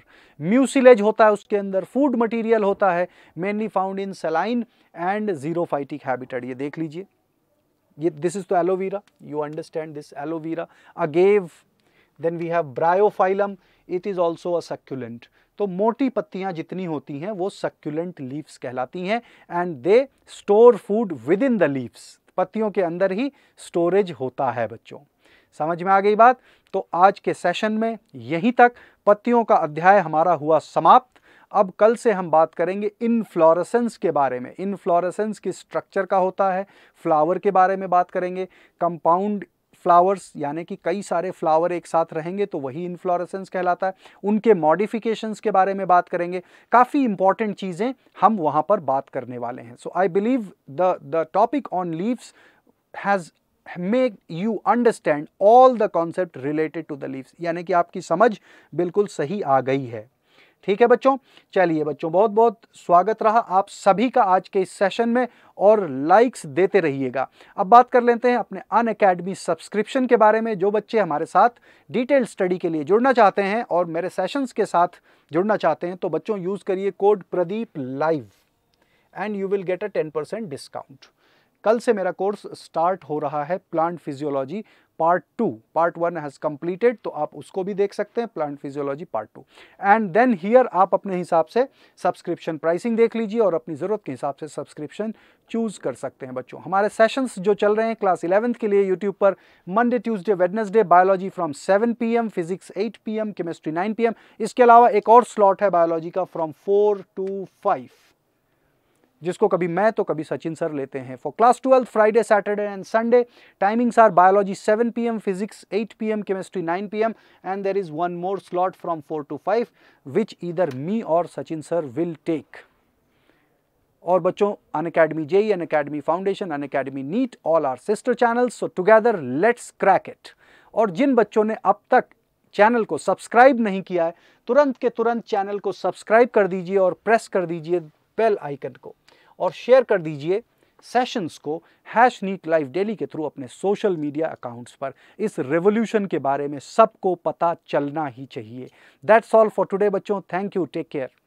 mucilage होता है उसके अंदर फूड मटेरियल होता है mainly found in saline and xerophytic habitat ये देख लीजिए ये दिस इज तो aloe vera you understand this aloe vera agave then we have bryophyllum it is it a also तो मोटी पत्तियां जितनी होती हैं वो सक्यूलेंट लीव्स कहलाती हैं and they store food within the leaves पत्तियों के अंदर ही स्टोरेज होता है बच्चों समझ में आ गई बात तो आज के सेशन में यहीं तक पत्तियों का अध्याय हमारा हुआ समाप्त अब कल से हम बात करेंगे इनफ्लोरेसेंस के बारे में इनफ्लोरेसेंस किस स्ट्रक्चर का होता है फ्लावर के बारे में बात करेंगे कंपाउंड फ्लावर्स यानी कि कई सारे फ्लावर एक साथ रहेंगे तो वही इन्फ्लोरेसेंस कहलाता है उनके मॉडिफिकेशंस के बारे में बात करेंगे काफ़ी इंपॉर्टेंट चीज़ें हम वहाँ पर बात करने वाले हैं so I believe the the topic on leaves has make you understand all the concept related to the leaves यानी कि आपकी समझ बिल्कुल सही आ गई है ठीक है बच्चों चलिए बच्चों बहुत बहुत स्वागत रहा आप सभी का आज के इस सेशन में और लाइक्स देते रहिएगा अब बात कर लेते हैं अपने अन अकेडमी सब्सक्रिप्शन के बारे में जो बच्चे हमारे साथ डिटेल स्टडी के लिए जुड़ना चाहते हैं और मेरे सेशंस के साथ जुड़ना चाहते हैं तो बच्चों यूज़ करिए code Pradeep live and you will get a ten percent discount कल से मेरा कोर्स स्टार्ट हो रहा है plant physiology part two part one has completed तो आप उसको भी देख सकते हैं plant physiology part two and then here आप अपने हिसाब से सब्सक्रिप्शन प्राइसिंग देख लीजिए और अपनी ज़रूरत के हिसाब से सब्सक्रिप्शन चूज़ कर सकते हैं बच्चों हमारे सेशंस जो चल रहे हैं क्लास इलेवंथ के लिए यूट्यूब पर Monday Tuesday Wednesday biology from 7 PM physics 8 PM chemistry 9 PM इसके अलावा एक और स्लॉट है बायोलॉजी का फ्रॉम 4 टू फाइव जिसको कभी मैं तो कभी सचिन सर लेते हैं for class twelfth Friday Saturday and Sunday timings are biology 7 PM physics 8 PM chemistry 9 PM and there is one more slot from 4 to 5 which either me और Sachin sir will take और बच्चों Unacademy JEE Unacademy foundation Unacademy NEET all are sister channel so together let's crack it और जिन बच्चों ने अब तक channel को सब्सक्राइब नहीं किया है तुरंत के तुरंत चैनल को सब्सक्राइब कर दीजिए और प्रेस कर दीजिए बेल आइकन को और शेयर कर दीजिए सेशंस को हैश नीट लाइव डेली के थ्रू अपने सोशल मीडिया अकाउंट्स पर इस रेवोल्यूशन के बारे में सबको पता चलना ही चाहिए दैट्स ऑल फॉर टुडे बच्चों थैंक यू टेक केयर